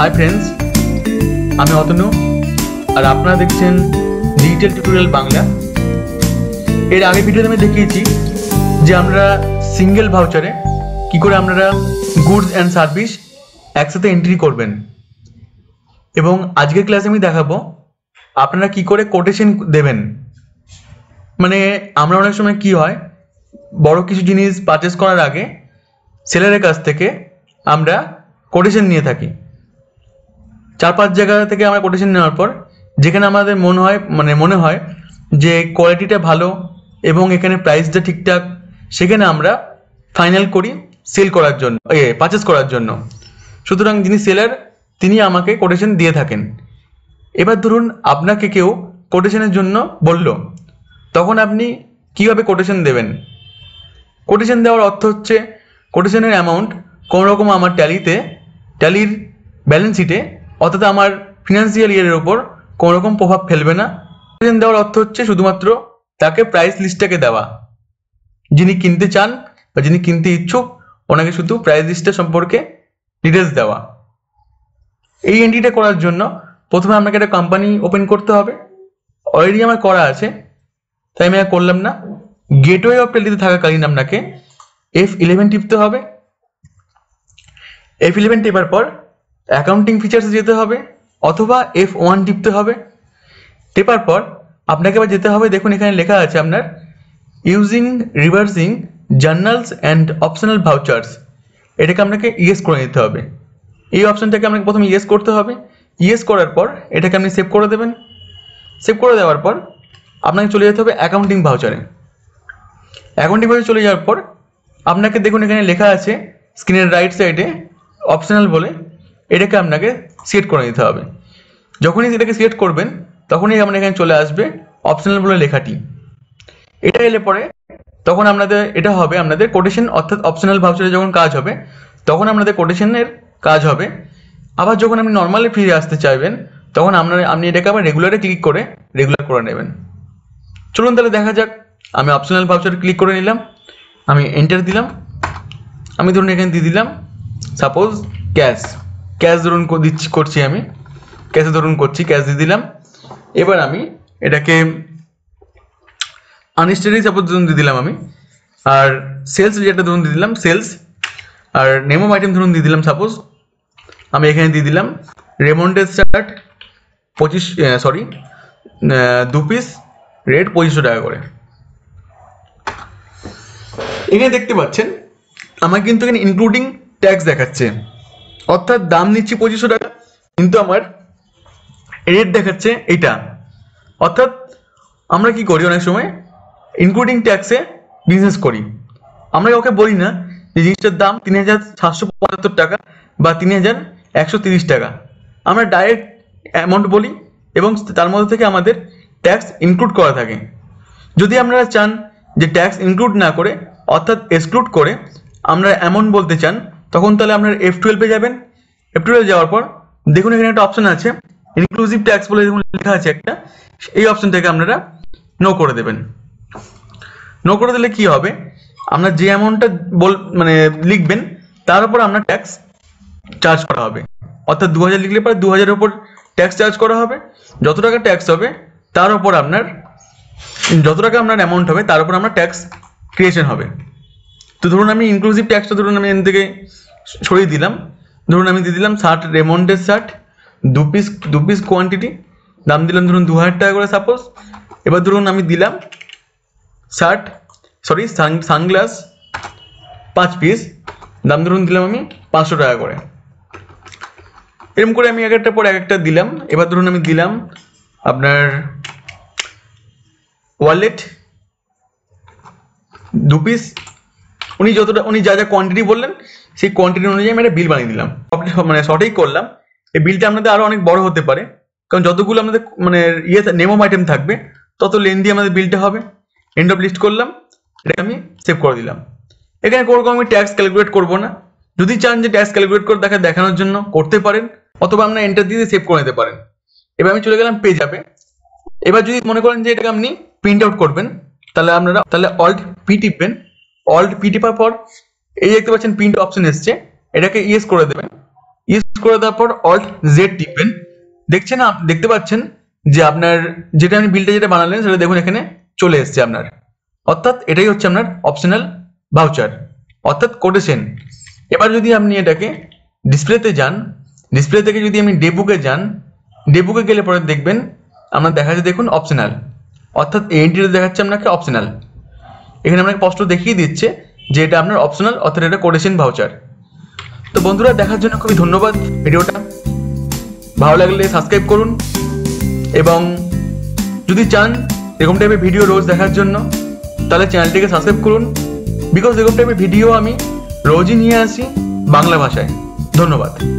hi friends আমি অতনু আর আপনারা দেখছেন ডিজিটাল টিউটোরিয়াল বাংলা এর আগে ভিডিওতে আমি দেখিয়েছি যে আমরা সিঙ্গেল ভাউচারে কি করে আপনারা গুডস অ্যান্ড সার্ভিস একসাথে এন্ট্রি করবেন এবং আজকের ক্লাসে আমি দেখাবো আপনারা কি করে কোটেশন দেবেন মানে আমরা অনেক সময় কি হয় বড় কিছু জিনিস পারচেস করার আগে সেলারের কাছ থেকে আমরা কোটেশন নিয়ে থাকি চার পাঁচ জায়গা থেকে আমরা কোটেশন নেওয়ার পর যেখানে আমাদের মনে হয় মানে মনে হয় যে কোয়ালিটিটা ভালো এবং এখানে প্রাইসটা ঠিকঠাক সেখানে আমরা ফাইনাল করি সেল করার জন্য এ পারচেস করার জন্য সুতরাং যিনি সেলার তিনি আমাকে কোটেশন দিয়ে থাকেন এবার ধরুন আপনাকে কেউ কোটেশনের জন্য বলল তখন আপনি কীভাবে কোটেশন দেবেন কোটেশন দেওয়ার অর্থ হচ্ছে কোটেশনের অ্যামাউন্ট কোনোরকম আমার ট্যালিতে ট্যালির ব্যালেন্স শিটে অর্থাৎ আমার ফিনান্সিয়াল ইয়ারের ওপর কোনো রকম প্রভাব ফেলবে না প্রেজেন্ট দেওয়ার অর্থ হচ্ছে শুধুমাত্র তাকে প্রাইস লিস্টটাকে দেওয়া যিনি কিনতে চান বা যিনি কিনতে ইচ্ছুক ওনাকে শুধু প্রাইস লিস্টটা সম্পর্কে ডিটেলস দেওয়া এই এন্ট্রিটা করার জন্য প্রথমে আপনাকে একটা কোম্পানি ওপেন করতে হবে অলরেডি আমার করা আছে তাই আমি আর করলাম না গেটওয়ে অফ টেলিতে থাকাকালীন আপনাকে এফ ইলেভেন টিপতে হবে এফ ইলেভেন টিপার পর অ্যাকাউন্টিং ফিচার্সে যেতে হবে অথবা এফ ওয়ান টিপতে হবে টেপার পর আপনাকে আবার যেতে হবে দেখুন এখানে লেখা আছে আপনার using reversing journals and optional vouchers এটাকে আপনাকে ইয়েস করে নিতে হবে এই অপশানটাকে আপনাকে প্রথমে ইয়েস করতে হবে ইয়েস করার পর এটাকে আপনি সেভ করে দেবেন সেভ করে দেওয়ার পর আপনাকে চলে যেতে হবে অ্যাকাউন্টিং ভাউচারে অ্যাকাউন্টিং ভাউচার চলে যাওয়ার পর আপনাকে দেখুন এখানে লেখা আছে স্ক্রিনের রাইট সাইডে অপশনাল বলে এটাকে আপনাকে সিলেক্ট করে নিতে হবে যখনই এটাকে সিলেক্ট করবেন তখনই আপনার এখানে চলে আসবে অপশনাল বলে লেখাটি এটা এলে পরে তখন আপনাদের এটা হবে আপনাদের কোটেশন অর্থাৎ অপশনাল ভাউচারে যখন কাজ হবে তখন আপনাদের কোটেশনের কাজ হবে আবার যখন আপনি নর্মালি ফিরে আসতে চাইবেন তখন আপনার আপনি এটাকে আবার রেগুলারে ক্লিক করে রেগুলার করে নেবেন চলুন তাহলে দেখা যাক আমি অপশনাল ভাউচার ক্লিক করে নিলাম আমি এন্টার দিলাম আমি ধরুন এখানে দিয়ে দিলাম সাপোজ ক্যাশ ক্যাশ ধরুন দিচ্ছি করছি আমি ক্যাশে ধরুন করছি ক্যাশ দিয়ে দিলাম এবার আমি এটাকে আনস্টেডি সাপোর্ট ধরুন দিয়ে দিলাম আমি আর সেলস যেটা ধরুন দিয়ে দিলাম সেলস আর নেমো আইটেম ধরুন দিয়ে দিলাম সাপোজ আমি এখানে দিয়ে দিলাম রেমন্ডের চার্ট পঁচিশ সরি দু পিস রেট পঁচিশশো টাকা করে এখানে দেখতে পাচ্ছেন আমার কিন্তু এখানে ইনক্লুডিং ট্যাক্স দেখাচ্ছে অর্থাৎ দাম নিচ্ছি পঁচিশশো টাকা কিন্তু আমার রেট দেখাচ্ছে এটা অর্থাৎ আমরা কি করি অনেক সময় ইনক্লুডিং ট্যাক্সে বিজনেস করি আমরা ওকে বলি না যে জিনিসটার দাম তিন হাজার সাতশো পঁচাত্তর টাকা বা তিন হাজার একশো তিরিশ টাকা আমরা ডাইরেক্ট অ্যামাউন্ট বলি এবং তার মধ্যে থেকে আমাদের ট্যাক্স ইনক্লুড করা থাকে যদি আপনারা চান যে ট্যাক্স ইনক্লুড না করে অর্থাৎ এক্সক্লুড করে আমরা অ্যামাউন্ট বলতে চান তখন তাহলে আপনার এফ টুয়েলভে যাবেন এফ টুয়েলভ যাওয়ার পর দেখুন এখানে একটা অপশন আছে ইনক্লুসিভ ট্যাক্স বলে দেখুন লেখা আছে একটা এই অপশন থেকে আপনারা নো করে দেবেন নো করে দিলে কি হবে আপনার যে অ্যামাউন্টটা বল মানে লিখবেন তার উপর আপনার ট্যাক্স চার্জ করা হবে অর্থাৎ দু হাজার লিখলে পরে দু হাজারের উপর ট্যাক্স চার্জ করা হবে যত টাকা ট্যাক্স হবে তার উপর আপনার যত টাকা আপনার অ্যামাউন্ট হবে তার উপর আপনার ট্যাক্স ক্রিয়েশন হবে তো ধরুন আমি ইনক্লুসিভ ট্যাক্সটা ধরুন আমি এন থেকে সরিয়ে দিলাম ধরুন আমি দিয়ে দিলাম শার্ট রেমন্ডের শার্ট দু পিস দু পিস কোয়ান্টিটি দাম দিলাম ধরুন দু হাজার টাকা করে সাপোজ এবার ধরুন আমি দিলাম শার্ট সরি সানগ্লাস পাঁচ পিস দাম ধরুন দিলাম আমি পাঁচশো টাকা করে এরকম করে আমি এক একটা পর এক একটা দিলাম এবার ধরুন আমি দিলাম আপনার ওয়ালেট দু পিস উনি যতটা উনি যা যা কোয়ান্টিটি বললেন সেই কোয়ান্টিটি অনুযায়ী আমি একটা বিল বানিয়ে দিলাম মানে সঠিক করলাম এই বিলটা আপনাদের আরো অনেক বড় হতে পারে কারণ যতগুলো আমাদের মানে ইয়ে নেমো আইটেম থাকবে তত লেন দিয়ে আমাদের বিলটা হবে এন্ড অফ লিস্ট করলাম এটা আমি সেভ করে দিলাম এখানে কোনো আমি ট্যাক্স ক্যালকুলেট করবো না যদি চান যে ট্যাক্স ক্যালকুলেট করে দেখা দেখানোর জন্য করতে পারেন অথবা আপনার এন্টার দিয়ে সেভ করে নিতে পারেন এবার আমি চলে গেলাম পেজ অ্যাপে এবার যদি মনে করেন যে এটাকে আপনি প্রিন্ট আউট করবেন তাহলে আপনারা তাহলে অল্ট পি টিপবেন অল্ট পি টিপার পর এই দেখতে পাচ্ছেন প্রিন্ট অপশন এসছে এটাকে ইয়েস করে দেবেন ইয়েস করে দেওয়ার পর অল্ট জেড টিপবেন দেখছেন দেখতে পাচ্ছেন যে আপনার যেটা আমি বিলটা যেটা বানালেন সেটা দেখুন এখানে চলে এসছে আপনার অর্থাৎ এটাই হচ্ছে আপনার অপশনাল ভাউচার অর্থাৎ কোটেশন এবার যদি আপনি এটাকে ডিসপ্লেতে যান ডিসপ্লে থেকে যদি আপনি ডেবুকে যান ডেবুকে গেলে পরে দেখবেন আমরা দেখা যাচ্ছে দেখুন অপশনাল অর্থাৎ এই এন্ট্রিটা দেখাচ্ছে আপনাকে অপশনাল এখানে আমরা স্পষ্ট দেখিয়ে দিচ্ছে যে এটা আপনার অপশনাল অর্থাৎ এটা কোডেশন ভাউচার তো বন্ধুরা দেখার জন্য খুবই ধন্যবাদ ভিডিওটা ভালো লাগলে সাবস্ক্রাইব করুন এবং যদি চান এরকম টাইপের ভিডিও রোজ দেখার জন্য তাহলে চ্যানেলটিকে সাবস্ক্রাইব করুন বিকজ এরকম টাইপের ভিডিও আমি রোজই নিয়ে আসি বাংলা ভাষায় ধন্যবাদ